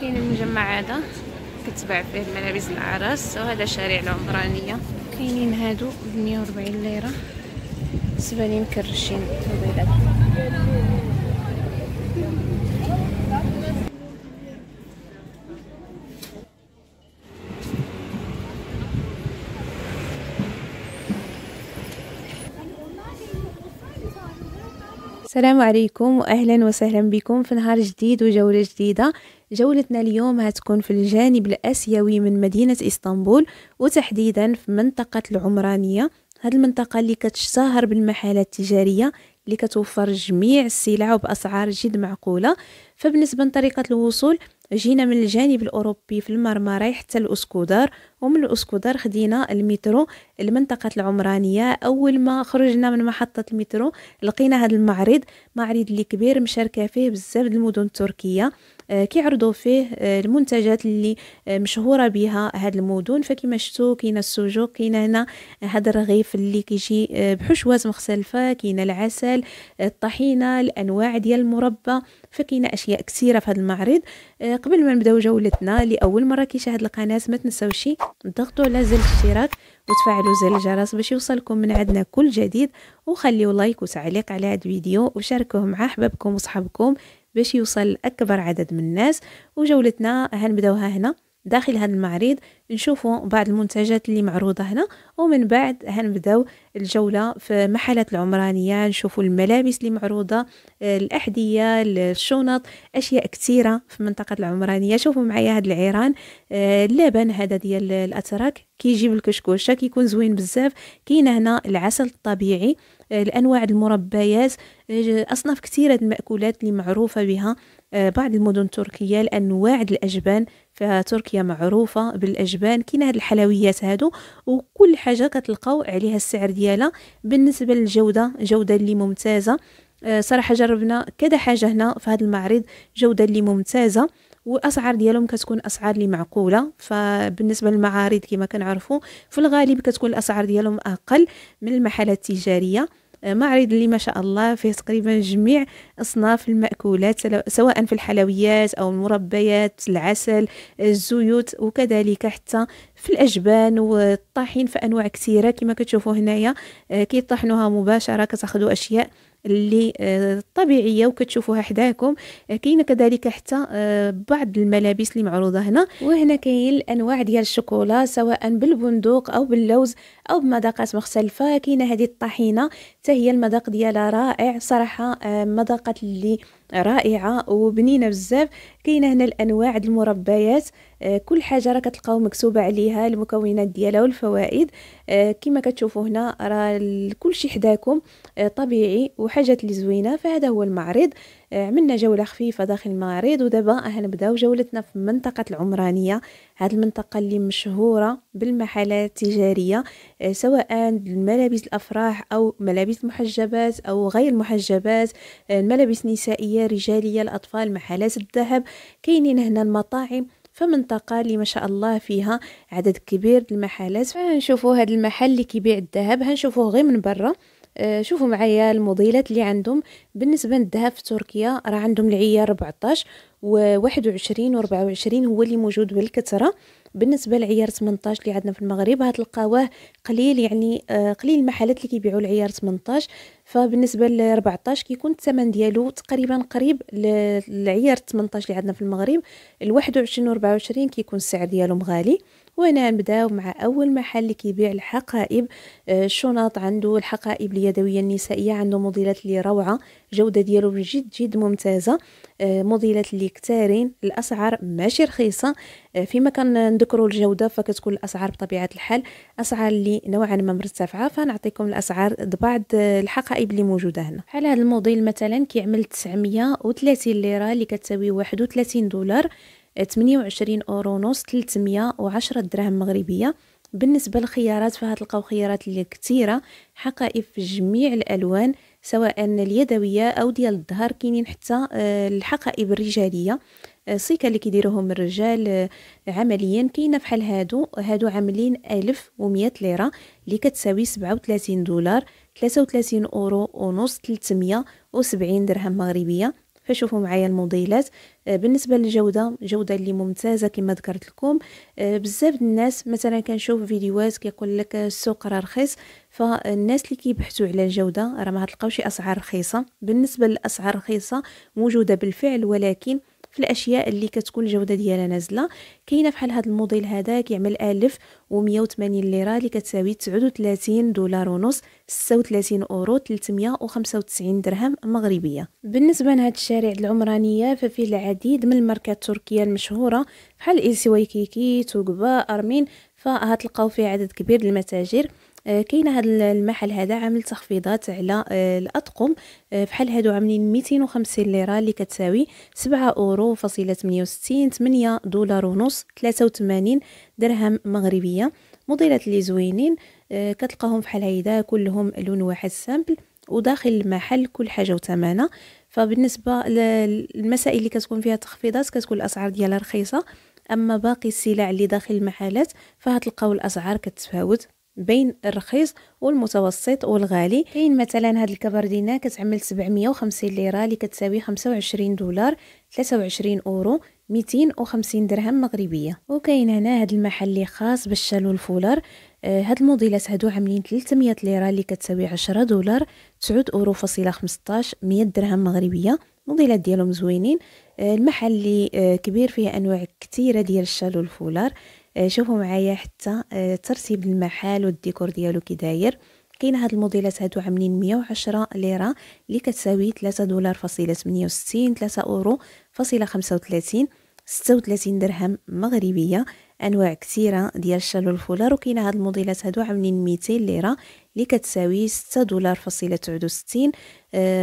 كاين المجمع هذا كتباع فيه الملابس العراس وهذا شارع العمرانيه كاينين هادو ب 140 ليره سبانين مكرشين السلام عليكم واهلا وسهلا بكم في نهار جديد وجوله جديده جولتنا اليوم هتكون في الجانب الاسيوي من مدينه اسطنبول وتحديدا في منطقه العمرانيه هاد المنطقه اللي كتشتهر بالمحلات التجاريه اللي كتوفر جميع السلع وباسعار جد معقوله فبالنسبه لطريقه الوصول جينا من الجانب الأوروبي في المرمرة حتى الأسكودار ومن الأسكودار خدينا المترو المنطقة العمرانية أول ما خرجنا من محطة المترو لقينا هذا المعرض معرض اللي كبير مشاركة فيه بزاف المدن التركية آه، كيعرضوا فيه آه، المنتجات اللي آه، مشهوره بها هاد المدن فكما شفتوا كاين السجق كاين هنا هذا الرغيف اللي كيجي بحشوات مختلفه كاين العسل الطحينه الانواع ديال المربى فكاينه اشياء كثيره في هذا المعرض قبل ما نبداو جولتنا لاول مره كيشاهد القناه ما تنساوش تضغطوا على زر الاشتراك وتفعلوا زر الجرس باش يوصلكم من عندنا كل جديد وخليوا لايك وتعليق على هذا الفيديو وشاركوه مع احبابكم وصحابكم باش يوصل لأكبر عدد من الناس وجولتنا هنبداوها هنا داخل هذا المعرض نشوفوا بعض المنتجات اللي معروضة هنا ومن بعد هنبداو الجولة في محلات العمرانية نشوفوا الملابس اللي معروضة الأحذية الشنط أشياء كثيرة في منطقة العمرانية شوفوا معايا هذا العيران آه، اللبن هذا ديال الأتراك كيجيب الكشكوشة كيكون زوين بزاف كاين هنا العسل الطبيعي آه، لأنواع المربيات آه، أصناف كثيرة المأكولات اللي معروفة بها آه، بعض المدن التركية الأنواع الأجبان فتركيا معروفة بالأجبان كاين هاد الحلويات هادو وكل حاجة كتلقاو عليها السعر ديالها بالنسبة للجودة جودة اللي ممتازة صراحة جربنا كذا حاجة هنا في هذا المعرض جودة اللي ممتازة واسعار ديالهم كتكون اسعار اللي معقوله فبالنسبه للمعارض كما كنعرفوا في الغالب كتكون الاسعار ديالهم اقل من المحلات التجاريه آه، معرض اللي ما شاء الله فيه تقريبا جميع اصناف الماكولات سواء في الحلويات او المربيات العسل الزيوت وكذلك حتى في الاجبان والطحين في انواع كثيره كما كتشوفوا هنايا آه، كيطحنوها مباشره كتاخذوا اشياء اللي آه، طبيعيه وكتشوفوها حداكم آه، كاينه كذلك حتى آه، بعض الملابس اللي معروضه هنا وهنا كاين الانواع ديال الشوكولا سواء بالبندق او باللوز او بمذاقات مختلفه كاينه هذه الطحينه حتى هي المذاق ديالها رائع صراحه مذاقات اللي رائعه وبنينه بزاف كاينه هنا الانواع المربيات آه، كل حاجه راه كتلقاو مكتوبه عليها المكونات ديالها والفوائد آه، كما كتشوفوا هنا راه كل شيء حداكم آه، طبيعي وحاجات اللي زوينه فهذا هو المعرض عملنا آه، جولة خفيفة داخل المعارض ودابا غنبداو جولتنا في منطقة العمرانية هاد المنطقة اللي مشهورة بالمحلات التجارية آه، سواء الملابس الأفراح أو ملابس المحجبات أو غير المحجبات الملابس آه، النسائية الرجالية الأطفال محلات الذهب كاينين هنا المطاعم فمنطقه اللي ما شاء الله فيها عدد كبير د المحلات فنشوفوا هذا المحل اللي كيبيع الذهب هنشوفوه غير من برا آه، شوفوا معايا الموديلات اللي عندهم بالنسبه للذهب في تركيا راه عندهم العيار 14 و21 و24 هو اللي موجود بالكثره بالنسبه للعيار 18 اللي عندنا في المغرب غتلقاوه قليل يعني آه، قليل المحلات اللي كيبيعوا العيار 18 فبالنسبه ل 14 كيكون الثمن ديالو تقريبا قريب للعيار 18 اللي عندنا في المغرب ال 21 و 24 كيكون السعر ديالهم غالي نبداو مع اول محل اللي كيبيع الحقائب آه، الشنط عنده الحقائب اليدويه النسائيه عنده موديلات اللي روعه الجوده ديالو جد جد ممتازه آه، موديلات اللي كتارين الاسعار ماشي رخيصه آه، فيما كنذكروا الجوده فكتكون الاسعار بطبيعه الحال اسعار اللي نوعا ما مرتفعه فنعطيكم الاسعار بعض الحقائب اللي موجوده هنا بحال هذا الموديل مثلا كيعمل 930 ليره اللي كتساوي 31 دولار 28 أورو ونص 310 دراهم مغربية بالنسبة للخيارات فهتلقاو خيارات اللي كثيرة حقائب في جميع الألوان سواء اليدوية أو ديال الظهر كاينين حتى آه، الحقائب الرجالية سيكا آه، اللي كيديروهم الرجال آه، عمليا كاينه فحال هادو هادو عاملين ألف ومية ليره اللي كتساوي 37 دولار 33 اورو ونص 370 درهم مغربيه فشوفوا معايا الموديلات آه، بالنسبه للجوده جوده اللي ممتازه كما ذكرت لكم آه، بزاف الناس مثلا كنشوف فيديوهات كيقول لك السوق راه رخيص فالناس اللي كيبحثوا على الجوده راه ما غتلقاوش اسعار رخيصه بالنسبه للاسعار الرخيصه موجوده بالفعل ولكن في الاشياء اللي كتكون الجوده ديالها نازله كاينه بحال هذا الموديل هذا كيعمل 1180 ليره اللي كتساوي 39 دولار ونص 36 اورو 395 درهم مغربيه بالنسبه لهذا الشارع العمرانيه ففيه العديد من الماركات التركيه المشهوره بحال ايسيواي كيكي توكبا ارمين فهتلقاو فيه عدد كبير المتاجر آه، كاين هذا المحل هذا عامل تخفيضات على آه، الاطقم آه، بحال هادو عاملين 250 ليره اللي كتساوي 7 اورو فاصله 68 8 دولار ونص 83 درهم مغربيه موديلات اللي زوينين كتلقاهم بحال هيدا كلهم لون واحد سامبل وداخل المحل كل حاجه وثمنها فبالنسبه للمسائل اللي كتكون فيها تخفيضات كتكون الاسعار ديالها رخيصه اما باقي السلع اللي داخل المحلات فهتلقاو الاسعار كتفاوت بين الرخيص والمتوسط والغالي كاين مثلا هاد الكبردينه كتعمل 750 ليره اللي كتساوي 25 دولار 23 اورو 250 درهم مغربيه وكاين هنا هاد المحل اللي خاص بالشالو الفولر آه، هاد الموديلات هادو عاملين 300 ليره اللي كتساوي 10 دولار 9 اورو فاصله 15 100 درهم مغربيه الموديلات ديالهم زوينين آه، المحل اللي آه، كبير فيه انواع كثيره ديال الشالو الفولر آه، شوفوا معايا حتى آه، ترتيب المحل والديكور ديالو كي داير كاين هاد الموديلات هادو عاملين 110 ليره اللي كتساوي 3 دولار فاصله 68 3 اورو فاصله 35 36 درهم مغربيه انواع كثيره ديال الشالو الفولار وكاينه هاد الموديلات هادو عاملين 200 ليره اللي كتساوي 6 دولار فاصله 69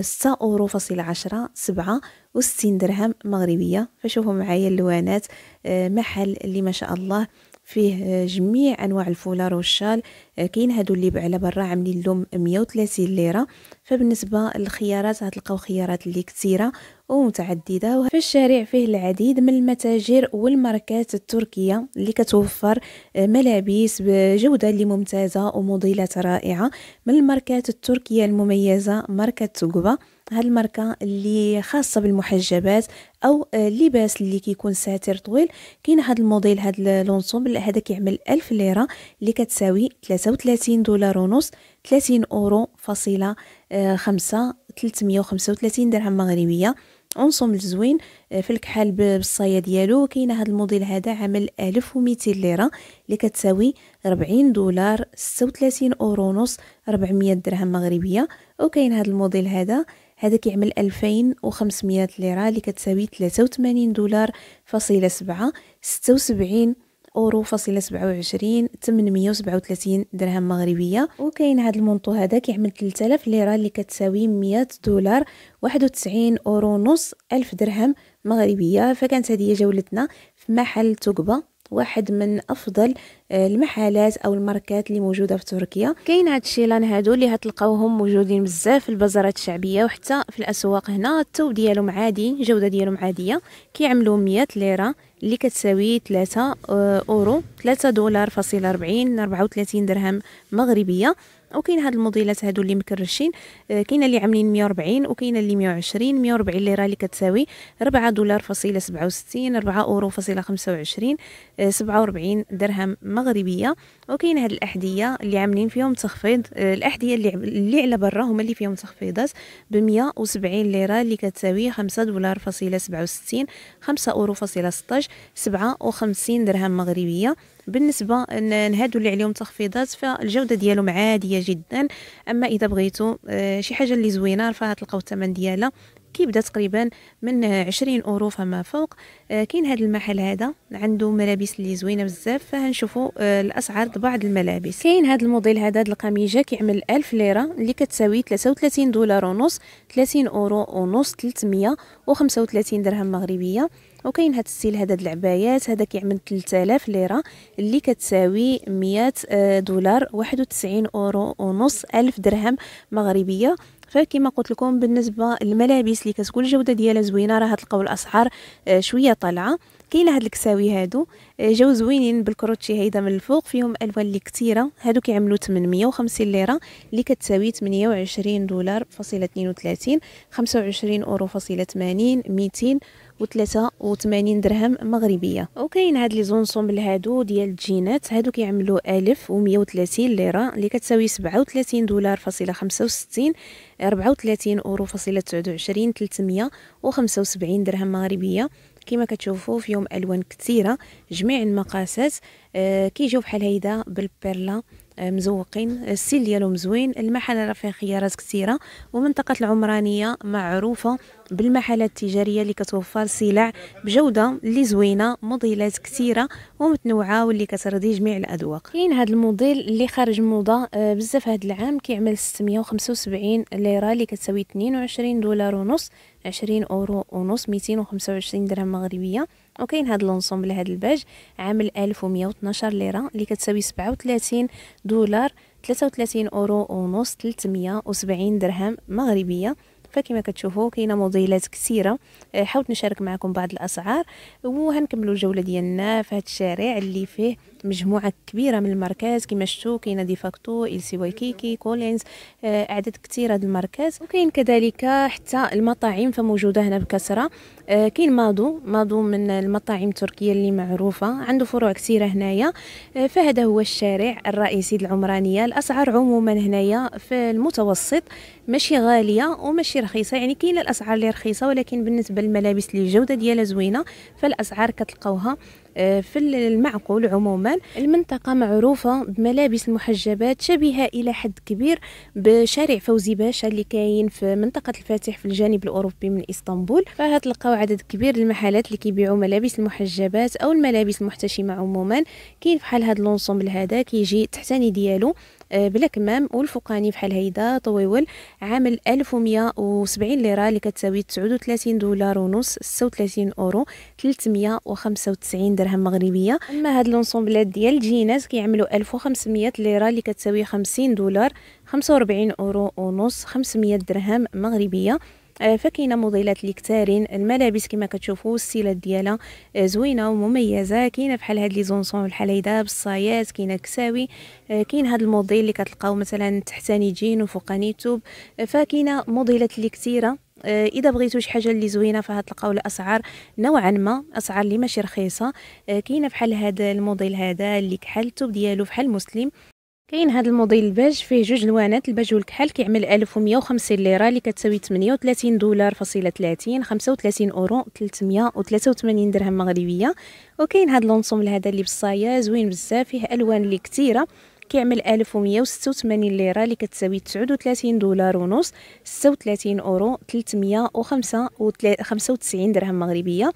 6 آه، اورو فاصله 10 7 و 60 درهم مغربيه فشوفوا معايا اللوانات آه، محل اللي ما شاء الله فيه آه، جميع انواع الفولار والشال آه، كاين هادو اللي على برا عاملين لهم 130 ليره فبالنسبه للخيارات غتلقاو خيارات اللي كثيره ومتعدده فالشارع فيه العديد من المتاجر والماركات التركيه اللي كتوفر آه، ملابس بجوده اللي ممتازه وموديلات رائعه من الماركات التركيه المميزه ماركه تقبه هاد الماركة اللي خاصه بالمحجبات او اللباس اللي كيكون ساتر طويل كاين هاد الموديل هاد لونسومبل هذا كيعمل الف ليره اللي كتساوي 33 دولار ونص 30 اورو فاصله 5 آه، 335 درهم مغربيه انصم الزوين آه، في الكحال بالصايه ديالو كاين هذا الموديل هذا عمل 1200 ليره اللي كتساوي 40 دولار 36 اورو ونص 400 درهم مغربيه وكاين هذا الموديل هذا هذا كيعمل 2500 ليرة اللي كتساوي 83 دولار فاصلة سبعة 76 اورو فاصله سبعة وعشرين 837 درهم مغربيه وكاين هذا المونطو هذا كيعمل 3000 ليره اللي كتساوي 100 دولار 91 اورو نص 1000 درهم مغربيه فكانت هذه جولتنا في محل تقبه واحد من افضل آه، المحلات او الماركات اللي موجوده في تركيا كاين هاد الشيلان هادو اللي هتلقاوهم موجودين بزاف في البازارات الشعبيه وحتى في الاسواق هنا الثوب ديالهم عادي جوده ديالهم عاديه كيعملوا 100 ليره اللي كتساوي 3 آه، اورو 3 دولار فاصلة 40 34 درهم مغربيه وكاين هاد الموديلات هادو اللي مكرشين آه، كاينه اللي عاملين 140 وكاينه اللي 120 140 ليره اللي كتساوي 4 دولار فاصله 67 4 اورو فاصله 25 47 آه، درهم مغربيه وكاين هاد الاحذيه اللي عاملين فيهم تخفيض آه، الاحذيه اللي اللي على برا هما اللي فيهم تخفيضات ب 170 ليره اللي كتساوي 5 دولار فاصله 67 5 اورو فاصله 16 57 درهم مغربيه بالنسبه لهادو اللي عليهم تخفيضات فالجوده ديالهم عاديه جدا اما اذا بغيتو آه، شي حاجه اللي زوينه فغتلقاو الثمن ديالها كيبدا تقريبا من 20 اورو فما فوق آه، كاين هذا المحل هذا عنده ملابس اللي زوينه بزاف فهنشوفوا آه، الاسعار بعض الملابس كاين هذا الموديل هذا هاد القميجه كيعمل 1000 ليره اللي كتساوي 33 دولار ونص 30 اورو ونص 335 درهم مغربيه وكاين هاد السيل هذا العبايات هذا كيعمل 3000 ليره اللي كتساوي 100 آه، دولار 91 اورو ونص الف درهم مغربيه فكما قلت لكم بالنسبه للملابس اللي كتكون الجوده ديالها زوينه راه تلقاو الاسعار آه، شويه طالعه كاين هاد الكساوي هادو آه، جاو زوينين بالكروتشي هيدا من الفوق فيهم الوان اللي كثيره هادو كيعملوا 850 ليره اللي كتساوي 28 دولار فاصله 32 25 اورو فاصله 80 200 و83 درهم مغربيه وكاين هاد لي زونسومبل هادو ديال الجينات هادو كيعملوا 1130 ليره اللي كتساوي 37 دولار فاصله 65 34 اورو فاصله 29 375 درهم مغربيه كما كتشوفوا فيهم الوان كثيره جميع المقاسات آه كيجيو بحال هيدا بالبيرلا آه، مزوقين آه، السيل ديالهم زوين المحل راه فيه خيارات كثيره ومنطقه العمرانيه معروفه بالمحلات التجاريه اللي كتوفر سلع بجوده اللي زوينه موديلات كثيره ومتنوعه واللي كترضي جميع الاذواق كاين هذا الموديل اللي خارج موضه آه، بزاف هذا العام كيعمل 675 ليره اللي كتساوي 22 دولار ونص عشرين أورو ونص ميتين وخمسة وعشرين درهم مغربية وكاين هاد لونسومبل هاد الباج عامل ألف ومية وطناشر ليرة اللي كتساوي سبعة وتلاتين دولار تلاتة وتلاتين أورو ونص تلتمية وسبعين درهم مغربية فكما كتشوفوا كاينه موديلات كثيره آه، حاولت نشارك معكم بعض الاسعار وهنكملوا الجوله ديالنا في هذا الشارع اللي فيه مجموعه كبيره من الماركات كما شتو كاينه ديفاكتو وايكيكي كولينز آه، اعداد كثيره د الماركات وكاين كذلك حتى المطاعم فموجوده هنا بكثره آه، كاين مادو مادو من المطاعم التركيه اللي معروفه عنده فروع كثيره هنايا آه، فهذا هو الشارع الرئيسي العمرانيه الاسعار عموما هنايا في المتوسط ماشي غاليه وماشي رخيصه يعني كاينه الاسعار اللي رخيصه ولكن بالنسبه للملابس اللي الجوده ديالها زوينه فالاسعار كتلقاوها آه، في المعقول عموما المنطقة معروفة بملابس المحجبات شبيهة إلى حد كبير بشارع فوزي باشا اللي كاين في منطقة الفاتح في الجانب الأوروبي من إسطنبول فهتلقاو عدد كبير المحلات اللي كيبيعوا ملابس المحجبات أو الملابس المحتشمة عموما كاين حال هاد لونسومبل هذا كيجي تحتاني ديالو آه، بلا كمام والفوقاني بحال هيدا طويول عامل 1170 ليره اللي كتساوي 39 دولار ونص 36 اورو 395 درهم مغربيه اما هاد لونسومبلات ديال جيناس كيعملوا 1500 ليره اللي كتساوي 50 دولار 45 اورو ونص 500 درهم مغربيه آه، فكاينه موديلات اللي الملابس كما كتشوفوا السيلات ديالها آه، زوينه ومميزه كاينه بحال هاد لي زونسون بحال هيدا بالصايات كاينه كساوي آه، كاين هاد الموديل اللي كتلقاو مثلا تحتاني جين وفوقاني توب فكاينه موديلات اللي كثيره اذا بغيتو شي حاجه اللي زوينه فهتلقاو الاسعار نوعا ما اسعار اللي ماشي رخيصه كاينه بحال هذا الموديل هذا اللي كحال التوب ديالو بحال مسلم كاين هذا الموديل البيج فيه جوج لوانات البيج والكحل كيعمل 1150 ليره اللي كتساوي 38 دولار فاصله 30 35 اورو 383 درهم مغربيه وكاين هذا لونسومل هذا اللي بالصايه زوين بزاف فيه الوان اللي كثيره كيعمل 1186 ليره اللي كتساوي 39 دولار ونص 36 اورو 395 درهم مغربيه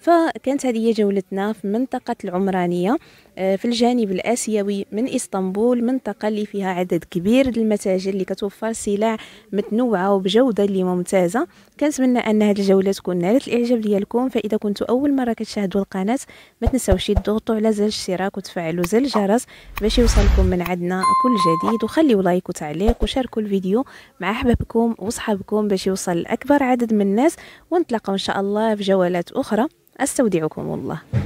فكانت هذه هي جولتنا في منطقه العمرانيه آه، في الجانب الآسيوي من إسطنبول منطقة اللي فيها عدد كبير المتاجر اللي كتوفر سلع متنوعة وبجودة اللي ممتازة كنتمنى أن هذه الجولة تكون نالت الإعجاب ديالكم فإذا كنتوا أول مرة كتشاهدوا القناة ما تنساوش تضغطوا على زر الاشتراك وتفعلوا زر الجرس باش يوصلكم من عندنا كل جديد وخليوا لايك وتعليق وشاركوا الفيديو مع أحبابكم وصحابكم باش يوصل لأكبر عدد من الناس ونتلاقاو إن شاء الله في جولات أخرى أستودعكم الله